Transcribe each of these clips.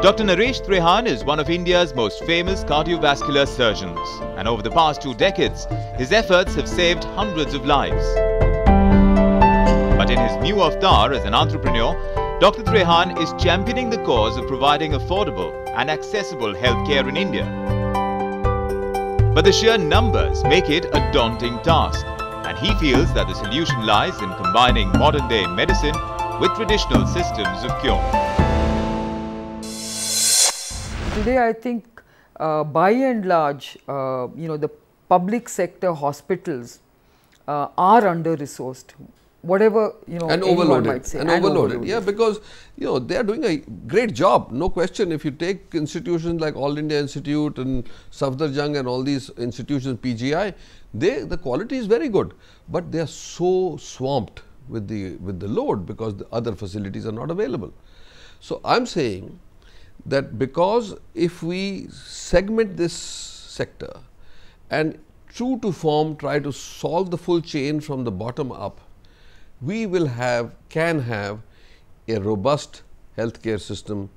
Dr. Nareesh Trehan is one of India's most famous cardiovascular surgeons and over the past two decades, his efforts have saved hundreds of lives. But in his new avatar as an entrepreneur, Dr. Trehan is championing the cause of providing affordable and accessible healthcare in India. But the sheer numbers make it a daunting task and he feels that the solution lies in combining modern-day medicine with traditional systems of cure today I think uh, by and large, uh, you know, the public sector hospitals uh, are under resourced. Whatever you know, and overloaded, might say, and, and overloaded. overloaded. Yeah, because you know they are doing a great job, no question. If you take institutions like All India Institute and Safdarjung and all these institutions, PGI, they the quality is very good, but they are so swamped with the with the load because the other facilities are not available. So I'm saying that because if we segment this sector and true to form try to solve the full chain from the bottom up, we will have can have a robust healthcare system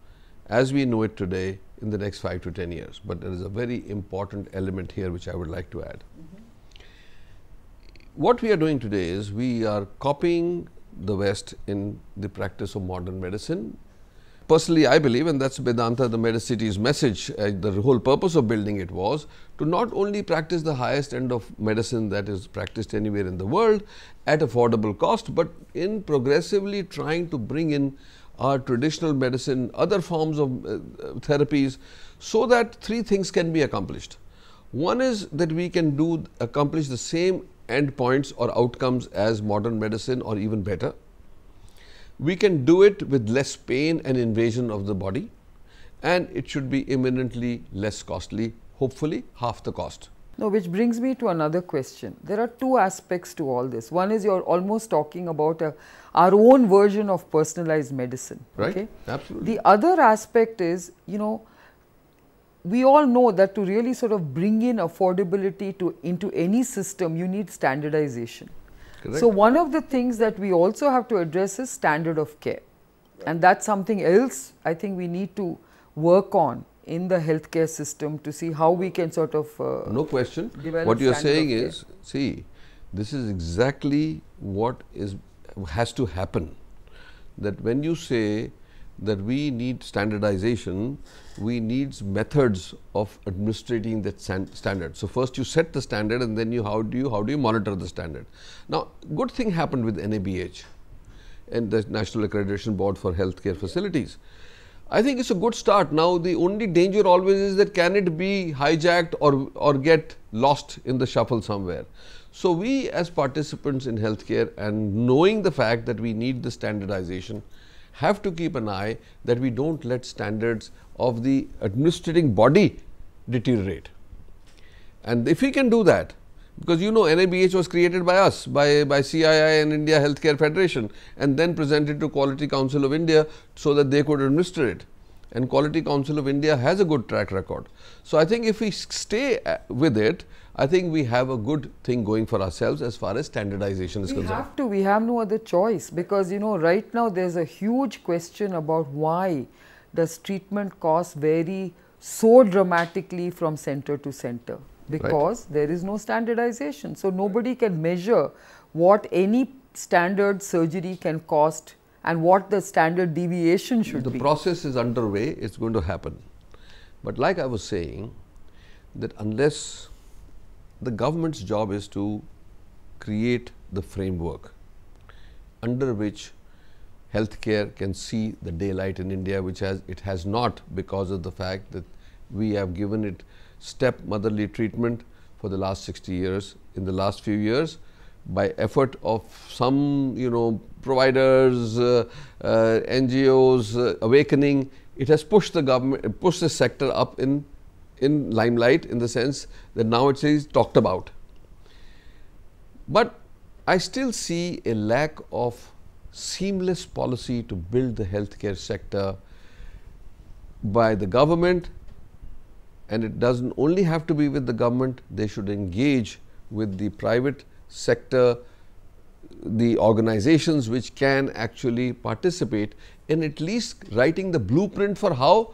as we know it today in the next 5 to 10 years. But there is a very important element here which I would like to add. Mm -hmm. What we are doing today is we are copying the West in the practice of modern medicine Personally, I believe, and that's Vedanta, the Medicity's message, uh, the whole purpose of building it was to not only practice the highest end of medicine that is practiced anywhere in the world at affordable cost, but in progressively trying to bring in our uh, traditional medicine, other forms of uh, therapies, so that three things can be accomplished. One is that we can do accomplish the same endpoints or outcomes as modern medicine or even better. We can do it with less pain and invasion of the body, and it should be imminently less costly, hopefully half the cost. Now, which brings me to another question. There are two aspects to all this. One is you're almost talking about a, uh, our own version of personalized medicine. Right. Okay? Absolutely. The other aspect is, you know, we all know that to really sort of bring in affordability to into any system, you need standardization. Correct. So, one of the things that we also have to address is standard of care. Right. And that's something else I think we need to work on in the healthcare system to see how we can sort of. Uh, no question. What you are saying is, see, this is exactly what is has to happen. That when you say that we need standardization, we need methods of administrating that standard. So, first you set the standard and then you how do you how do you monitor the standard. Now, good thing happened with NABH and the National Accreditation Board for Healthcare Facilities. I think it's a good start. Now, the only danger always is that can it be hijacked or, or get lost in the shuffle somewhere. So, we as participants in healthcare and knowing the fact that we need the standardization, have to keep an eye that we don't let standards of the administering body deteriorate. And if we can do that, because you know NABH was created by us, by, by CII and India Healthcare Federation and then presented to Quality Council of India so that they could administer it. And Quality Council of India has a good track record. So, I think if we stay uh, with it, I think we have a good thing going for ourselves as far as standardization is we concerned. We have to. We have no other choice because, you know, right now there's a huge question about why does treatment costs vary so dramatically from center to center because right. there is no standardization. So, nobody can measure what any standard surgery can cost and what the standard deviation should the be. The process is underway, it's going to happen. But like I was saying, that unless the government's job is to create the framework under which healthcare can see the daylight in India, which has it has not because of the fact that we have given it stepmotherly treatment for the last 60 years. In the last few years, by effort of some you know providers, uh, uh, NGOs, uh, awakening, it has pushed the government, pushed the sector up in in limelight in the sense that now it is talked about. But I still see a lack of seamless policy to build the healthcare sector by the government and it doesn't only have to be with the government, they should engage with the private sector, the organizations which can actually participate in at least writing the blueprint for how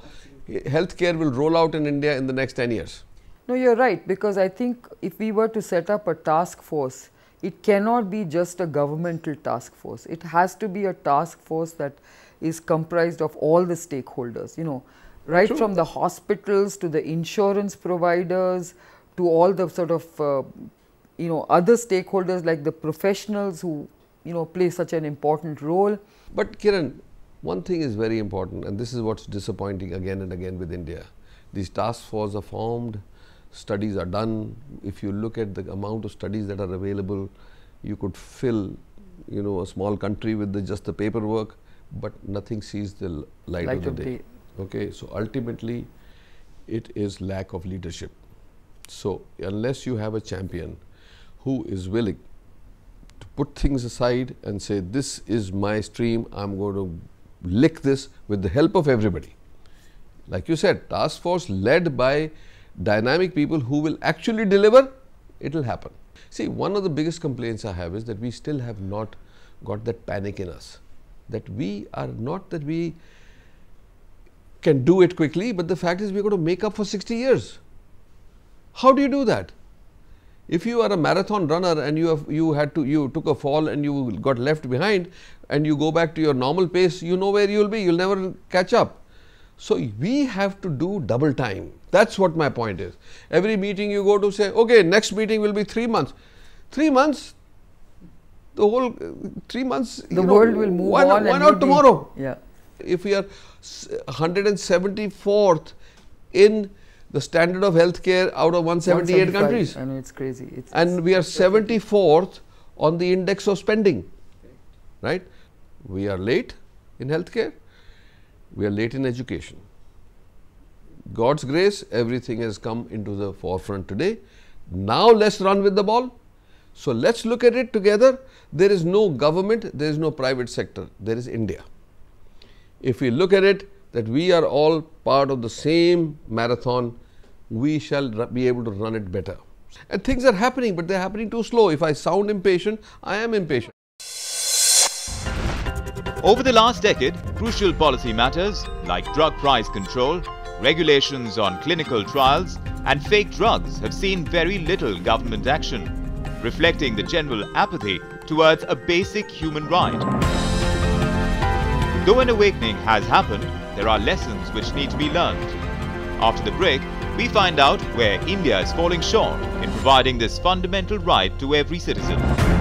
healthcare will roll out in India in the next 10 years? No, you're right, because I think if we were to set up a task force, it cannot be just a governmental task force. It has to be a task force that is comprised of all the stakeholders, you know, right True. from the hospitals to the insurance providers to all the sort of, uh, you know, other stakeholders like the professionals who, you know, play such an important role. But Kiran, one thing is very important, and this is what's disappointing again and again with India. These task forces are formed, studies are done. If you look at the amount of studies that are available, you could fill, you know, a small country with the, just the paperwork, but nothing sees the light, light of the day. Okay, so ultimately, it is lack of leadership. So unless you have a champion who is willing to put things aside and say, this is my stream, I'm going to lick this with the help of everybody. Like you said, task force led by dynamic people who will actually deliver, it will happen. See, one of the biggest complaints I have is that we still have not got that panic in us. That we are not that we can do it quickly, but the fact is we're going to make up for 60 years. How do you do that? If you are a marathon runner and you have you had to you took a fall and you got left behind and you go back to your normal pace, you know where you will be. You'll never catch up. So we have to do double time. That's what my point is. Every meeting you go to say, okay, next meeting will be three months. Three months, the whole three months. The world know, will move why on. Not, why not tomorrow? Be, yeah. If we are 174th in the standard of healthcare out of 178 countries. I know it's crazy. It's, and it's we are 74th on the index of spending, right? We are late in healthcare. We are late in education. God's grace, everything has come into the forefront today. Now let's run with the ball. So let's look at it together. There is no government, there is no private sector, there is India. If we look at it, that we are all part of the same marathon, we shall be able to run it better. And things are happening, but they're happening too slow. If I sound impatient, I am impatient. Over the last decade, crucial policy matters like drug price control, regulations on clinical trials, and fake drugs have seen very little government action, reflecting the general apathy towards a basic human right. Though an awakening has happened, there are lessons which need to be learned. After the break, we find out where India is falling short in providing this fundamental right to every citizen.